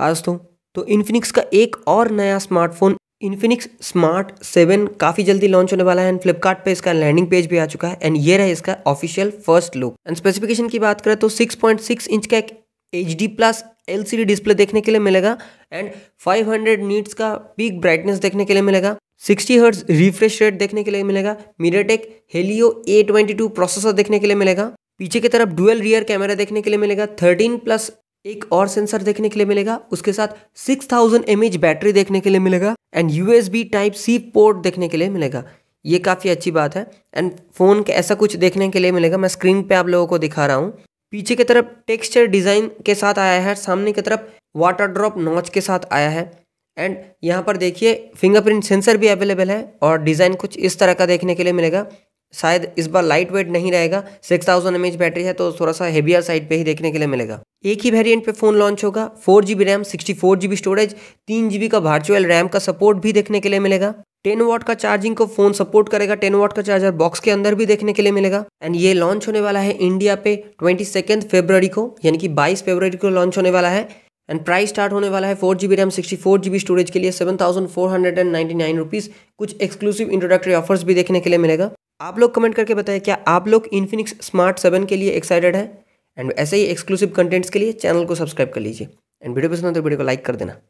हाँ दोस्तों तो इन्फिनिक्स का एक और नया स्मार्टफोन इन्फिनिक्स स्मार्ट सेवन काफ़ी जल्दी लॉन्च होने वाला है एंड फ्लिपकार्ट पे इसका लैंडिंग पेज भी आ चुका है एंड ये रहा इसका official first look and specification की बात करें तो 6.6 इंच का एक H D plus L C D display देखने के लिए मिलेगा एंड 500 हंड्रेड नीट्स का पीक ब्राइटनेस देखने के लिए मिलेगा 60 हर्ट्स रिफ्रेश रेट देखने के लिए मिलेगा MediaTek Helio A twenty two processor देखने के लिए मिलेगा पीछे की तरफ डुअल रियर कैमरा देखने के लिए मिलेगा 13 प्लस एक और सेंसर देखने के लिए मिलेगा उसके साथ 6000 थाउजेंड बैटरी देखने के लिए मिलेगा and USB type C port देखने के लिए मिलेगा ये काफ़ी अच्छी बात है एंड फ़ोन के ऐसा कुछ देखने के लिए मिलेगा मैं स्क्रीन पे आप लोगों को दिखा रहा हूँ पीछे की तरफ टेक्सचर डिज़ाइन के साथ आया है सामने की तरफ वाटर ड्रॉप नॉच के साथ आया है एंड यहाँ पर देखिए फिंगरप्रिंट सेंसर भी अवेलेबल है और डिज़ाइन कुछ इस तरह का देखने के लिए मिलेगा शायद इस बार लाइट वेट नहीं रहेगा six thousand M H battery है तो थोड़ा सा हेवियर साइड पे ही देखने के लिए मिलेगा एक ही वेरिएंट पे फ़ोन लॉन्च होगा four G B RAM sixty four G storage तीन जी का वर्चुअल रैम का सपोर्ट भी देखने के लिए मिलेगा टेन वॉट का चार्जिंग को फोन सपोर्ट करेगा टेन वॉट का चार्जर बॉक्स के अंदर भी देखने के लिए मिलेगा एंड ये लॉन्च होने वाला है इंडिया पे ट्वेंटी सेकेंड फेब्रवरी को यानी कि बाईस फेब्रवरी को लॉन्च होने वाला है एंड प्राइस स्टार्ट होने वाला है four G B RAM sixty four G B storage के लिए seven thousand four hundred and ninety nine rupees कुछ एक्सक्लूसिव इंट्रोडक्टरी ऑफर्स भी देखने के लिए मिलेगा आप लोग कमेंट करके बताएं क्या आप लोग इन्फिनिक्स स्मार्ट सेवन के लिए एक्साइटेड हैं एंड ऐसे ही एक्सक्लूसिव कंटेंट्स के लिए चैनल को सब्सक्राइब कर लीजिए एंड वीडियो पसंद हो तो वीडियो को लाइक कर देना